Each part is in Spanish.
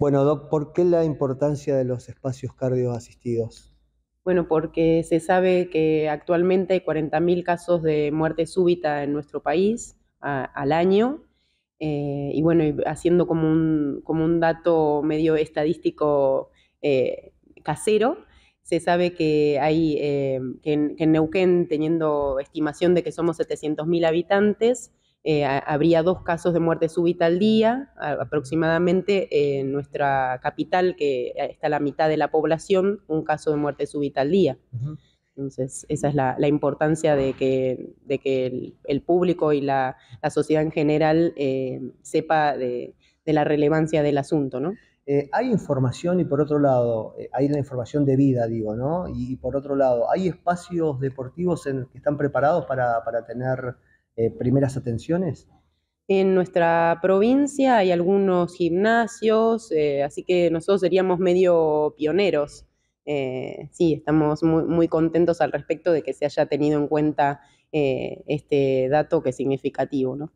Bueno, Doc, ¿por qué la importancia de los espacios cardioasistidos? Bueno, porque se sabe que actualmente hay 40.000 casos de muerte súbita en nuestro país al año. Eh, y bueno, haciendo como un, dato medio estadístico eh, casero, se sabe que hay eh, que, que, en, Neuquén, teniendo estimación de que somos 700.000 habitantes, eh, habría dos casos de muerte súbita al día, aproximadamente eh, en nuestra capital, que eh, está la mitad de la población, un caso de muerte súbita al día. Entonces, esa es la, importancia de que, de que el, público y la, sociedad en general sepa de, la relevancia del asunto, ¿no? hay información y por otro lado, hay la información de vida, digo, ¿no? Y, por otro lado, ¿hay espacios deportivos que están preparados para, para tener eh, primeras atenciones? En nuestra provincia hay algunos gimnasios, eh, así que nosotros seríamos medio pioneros. Eh, sí, estamos muy, muy, contentos al respecto de que se haya tenido en cuenta este dato que es significativo.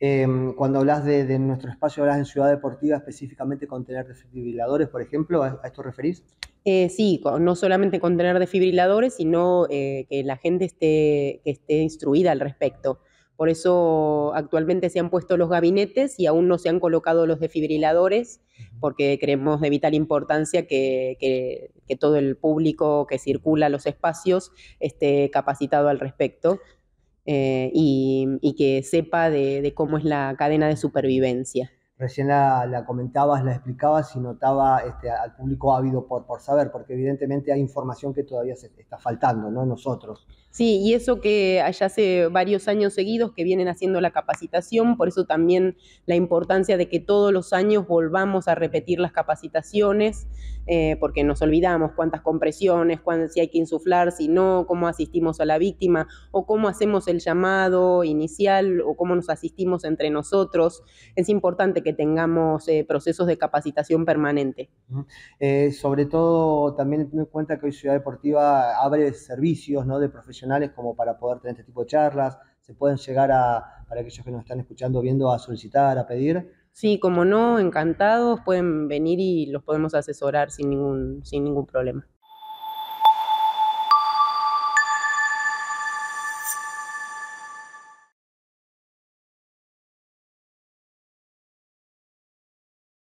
Em, cuando hablas de, nuestro espacio, hablas en Ciudad Deportiva específicamente con tener desfibriladores, por ejemplo, ¿a, a esto referís? Eh, sí, no solamente con tener desfibriladores, sino eh, que la gente esté, que esté instruida al respecto. Por eso actualmente se han puesto los gabinetes y aún no se han colocado los defibriladores, porque creemos de vital importancia que, todo el público que circula los espacios esté capacitado al respecto eh, y, que sepa de cómo es la cadena de supervivencia recién la, comentabas, la explicabas y notaba este, al público ávido por, por saber, porque evidentemente hay información que todavía se está faltando, ¿no? Nosotros. Sí, y eso que allá hace varios años seguidos que vienen haciendo la capacitación, por eso también la importancia de que todos los años volvamos a repetir las capacitaciones, eh, porque nos olvidamos cuántas compresiones, si hay que insuflar, si no, cómo asistimos a la víctima, o cómo hacemos el llamado inicial, o cómo nos asistimos entre nosotros. Es importante que tengamos eh, procesos de capacitación permanente. Eh, sobre todo, también teniendo en cuenta que hoy Ciudad Deportiva abre servicios ¿no? de profesionales como para poder tener este tipo de charlas, se pueden llegar a, para aquellos que nos están escuchando, viendo, a solicitar, a pedir. Sí, como no, encantados, pueden venir y los podemos asesorar sin ningún, sin ningún problema.